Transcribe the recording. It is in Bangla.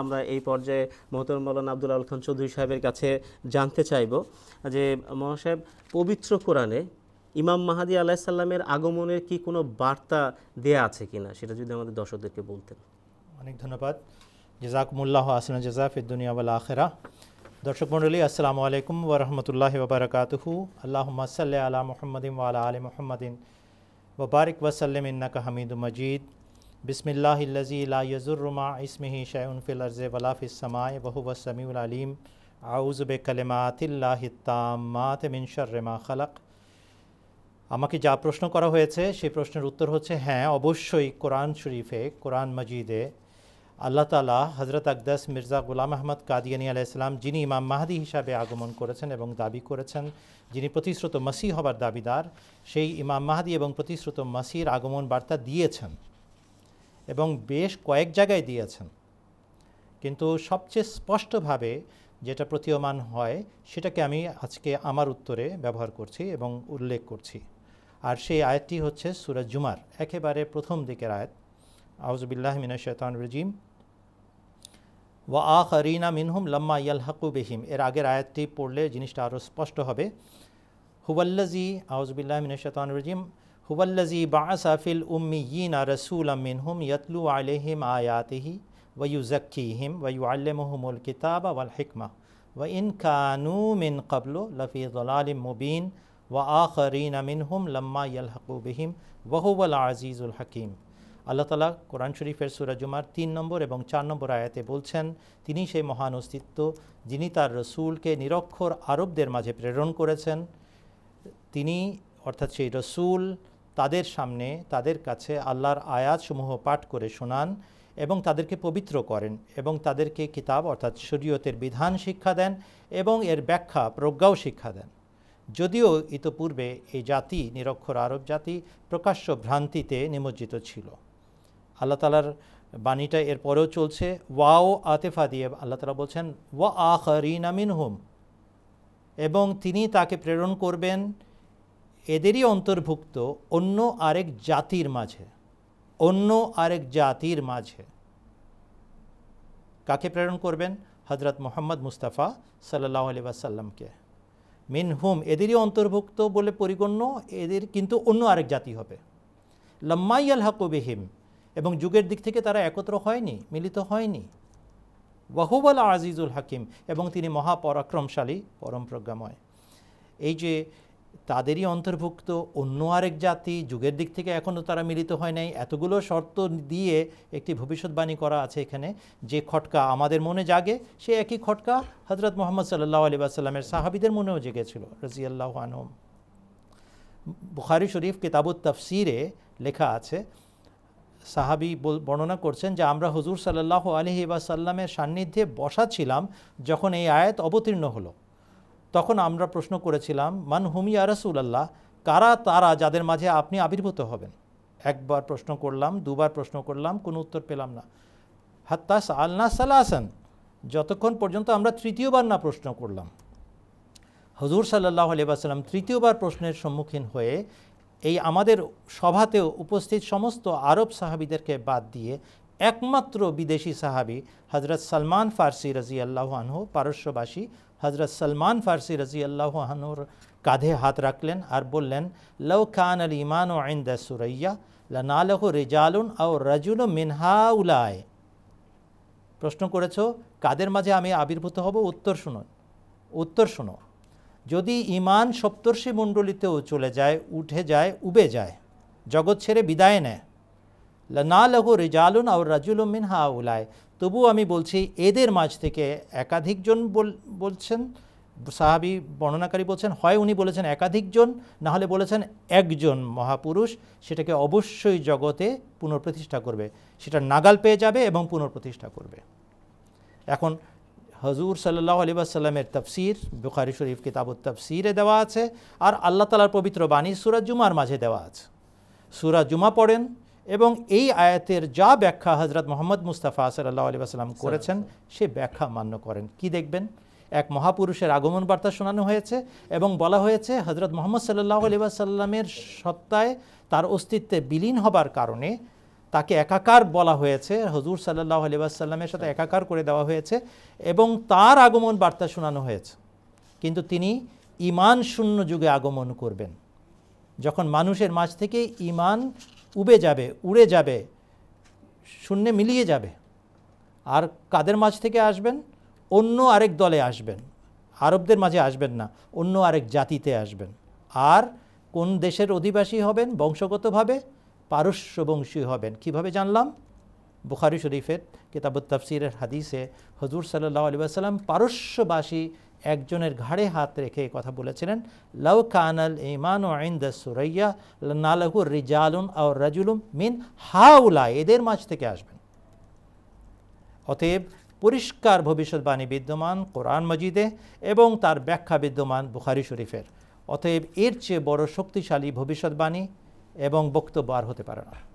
আমরা এই পর্যায়ে মোহতর মৌলান আব্দুল আল খান চৌধুরী সাহেবের কাছে জানতে চাইব যে মহাসাহেব পবিত্র কোরআনে ইমাম মাহাদি আলাহিসাল্লামের আগমনের কি কোনো বার্তা দেয়া আছে কিনা সেটা যদি আমাদের দর্শকদেরকে বলতেন অনেক ধন্যবাদ জেজাকমুল্লাহ আসলাম জেজাফিদ্দুনিয়া আখেরা দর্শক মণ্ডলী আসসালামু আলাইকুম ওরহমতুল্লাহ ওবরাকাতহু আল্লাহ সাল্লাহ আলা মোহাম্মদিন ওয়ালা আলী মোহাম্মদিন ওবারিক ওয়াসাল্লাম ইন্নাকা হামিদ মজিদ बिसमील्लाजीज़ुर्रमा इसमें शैफ़िलर्ज़ वलाफ़िलसमाय वहुबसमीम आउज़ब কলেমাতিল্লাহিতামাত মিনশর্রেমা খালাক আমাকে যা প্রশ্ন করা হয়েছে সেই প্রশ্নের উত্তর হচ্ছে হ্যাঁ অবশ্যই কোরআন শরীফে কোরআন মজিদে আল্লাহ তালা হজরত আকদাস মির্জা গুলাম আহমদ কাদিয়ানি আলাইসালাম যিনি ইমাম মাহাদি হিসাবে আগমন করেছেন এবং দাবি করেছেন যিনি প্রতিশ্রুত মাসি হবার দাবিদার সেই ইমাম মাহাদি এবং প্রতিশ্রুত মাসির আগমন বার্তা দিয়েছেন এবং বেশ কয়েক জায়গায় দিয়েছেন কিন্তু সবচেয়ে স্পষ্টভাবে যেটা প্রতীয়মান হয় সেটাকে আমি আজকে আমার উত্তরে ব্যবহার করছি এবং উল্লেখ করছি আর সেই আয়াতটি হচ্ছে সুরাজ জুমার একেবারে প্রথম দিকের আয়াত আউজবিল্লাহ মিনা শেতান রজিম ওয়া আ মিনহুম লম্মা ইয়াল হাকু বেহিম এর আগের আয়াতটি পড়লে জিনিসটা আরও স্পষ্ট হবে হুবাল্লাজি আউজবিল্লাহ মিনা শেতান রজিম هو الذي بعث في الأميين رسولا منهم يتلو عليهم آياته ويزكيهم ويعلمهم الكتاب والحكمة وإن كانوا من قبل لفي ضلال مبين وآخرين منهم لما يلحقوا بهم وهو العزيز الحكيم আল্লাহ তালা কোরআন শরীফের সুরা জুমার তিন নম্বর এবং চার নম্বর আয়াতে বলছেন তিনি সেই মহান অস্তিত্ব যিনি তার রসুলকে নিরক্ষর আরবদের মাঝে প্রেরণ করেছেন তিনি অর্থাৎ সেই রসুল তাদের সামনে তাদের কাছে আল্লাহর আয়াতসমূহ পাঠ করে শোনান এবং তাদেরকে পবিত্র করেন এবং তাদেরকে কিতাব অর্থাৎ শরীয়তের বিধান শিক্ষা দেন এবং এর ব্যাখ্যা প্রজ্ঞাও শিক্ষা দেন যদিও ইতপূর্বে এই জাতি নিরক্ষর আরব জাতি প্রকাশ্য ভ্রান্তিতে নিমজ্জিত ছিল আল্লাহ তালার বাণীটা এরপরেও চলছে ওয়াও আতেফা দিয়ে আল্লাহ তালা বলছেন ওয়া রিন আমিন হুম এবং তিনি তাকে প্রেরণ করবেন এদেরই অন্তর্ভুক্ত অন্য আরেক জাতির মাঝে অন্য আরেক জাতির মাঝে কাকে প্রেরণ করবেন হজরত মোহাম্মদ মুস্তাফা সাল্লাহ আলিবাসাল্লামকে মিন হুম এদেরই অন্তর্ভুক্ত বলে পরিগণ্য এদের কিন্তু অন্য আরেক জাতি হবে লম্মাই আল হাকুবিহিম এবং যুগের দিক থেকে তারা একত্র হয়নি মিলিত হয়নি ওয়াহুবাল আজিজুল হাকিম এবং তিনি মহাপরাক্রমশালী পরম প্রজ্ঞাময় এই যে তাদেরই অন্তর্ভুক্ত অন্য আরেক জাতি যুগের দিক থেকে এখনও তারা মিলিত হয় নাই এতগুলো শর্ত দিয়ে একটি ভবিষ্যৎবাণী করা আছে এখানে যে খটকা আমাদের মনে জাগে সে একই খটকা হজরত মোহাম্মদ সাল্লাহ আলী আসাল্লামের সাহাবিদের মনেও জেগেছিল রাজিয়াল্লাহ আনহম বুখারি শরীফ কিতাবুত তাফসিরে লেখা আছে সাহাবি বর্ণনা করছেন যে আমরা হজুর সাল্লাহ আলহি সাল্লামের সান্নিধ্যে বসা ছিলাম যখন এই আয়াত অবতীর্ণ হলো তখন আমরা প্রশ্ন করেছিলাম মান হুমিয়া রসুলাল্লাহ কারা তারা যাদের মাঝে আপনি আবির্ভূত হবেন একবার প্রশ্ন করলাম দুবার প্রশ্ন করলাম কোনো উত্তর পেলাম না হাত্তাস আলনা সালাহসান যতক্ষণ পর্যন্ত আমরা তৃতীয়বার না প্রশ্ন করলাম হজুর সাল্লাহ আলিবাসাল্লাম তৃতীয়বার প্রশ্নের সম্মুখীন হয়ে এই আমাদের সভাতেও উপস্থিত সমস্ত আরব সাহাবিদেরকে বাদ দিয়ে একমাত্র বিদেশি সাহাবি হজরত সালমান ফার্সি রাজি আল্লাহ আনহু পারস্যবাসী হজরত সলমান ফার্সি রাজি আল্লাহ কাঁধে হাত রাখলেন আর বললেন লৌ খান আল ইমান ও আইন দা সুরাইয়া লানালহ রেজালুন ও রাজুন মিনহা প্রশ্ন করেছ কাদের মাঝে আমি আবির্ভূত হব উত্তর শুনো উত্তর শুনো যদি ইমান সপ্তর্ষি মণ্ডলিতেও চলে যায় উঠে যায় উবে যায় জগৎ ছেড়ে বিদায় নেয় লাহু রিজালুন আউর রাজুলুম মিন হা উলায় তবু আমি বলছি এদের মাঝ থেকে একাধিকজন বলছেন সাহাবি বর্ণনাকারী বলছেন হয় উনি বলেছেন একাধিকজন না হলে বলেছেন একজন মহাপুরুষ সেটাকে অবশ্যই জগতে পুনঃপ্রতিষ্ঠা করবে সেটা নাগাল পেয়ে যাবে এবং পুনঃপ্রতিষ্ঠা করবে এখন হজুর সাল্লাহ আলী আসাল্লামের তফসির বুখারি শরীফ কিতাবুত তফসিরে দেওয়া আছে আর আল্লাহ তালার পবিত্র বাণী সুরাজ জুমার মাঝে দেওয়া আছে সুরাজ জুমা পড়েন এবং এই আয়াতের যা ব্যাখ্যা হজরত মোহাম্মদ মুস্তাফা সাল্লাহ আলী আসালাম করেছেন সে ব্যাখ্যা মান্য করেন কি দেখবেন এক মহাপুরুষের আগমন বার্তা শোনানো হয়েছে এবং বলা হয়েছে হজরত মোহাম্মদ সাল্লাহ আলী আসাল্লামের সত্তায় তার অস্তিত্বে বিলীন হবার কারণে তাকে একাকার বলা হয়েছে হজুর সাল্লাহ আলী সাল্লামের সাথে আচ্ছা। একাকার করে দেওয়া হয়েছে এবং তার আগমন বার্তা শোনানো হয়েছে কিন্তু তিনি ইমান শূন্য যুগে আগমন করবেন যখন মানুষের মাঝ থেকে ইমান উবে যাবে উড়ে যাবে শূন্যে মিলিয়ে যাবে আর কাদের মাঝ থেকে আসবেন অন্য আরেক দলে আসবেন আরবদের মাঝে আসবেন না অন্য আরেক জাতিতে আসবেন আর কোন দেশের অধিবাসী হবেন বংশগতভাবে পারস্য বংশী হবেন কিভাবে জানলাম বুখারি শরীফের কিতাবুত তাফসিরের হাদিসে হজুর সাল্লাহ আলী আসাল্লাম পারস্যবাসী একজনের ঘাড়ে হাত রেখে কথা বলেছিলেন লাউ কানাল ইমান ও আইন্দা সুরাইয়া নালাহু রিজালুন আও রাজুলুম মিন হাউলা এদের মাঝ থেকে আসবেন অতএব পরিষ্কার ভবিষ্যৎবাণী বিদ্যমান কোরআন মজিদে এবং তার ব্যাখ্যা বিদ্যমান বুখারি শরীফের অতএব এর চেয়ে বড় শক্তিশালী ভবিষ্যৎবাণী এবং বক্তব্য আর হতে পারে না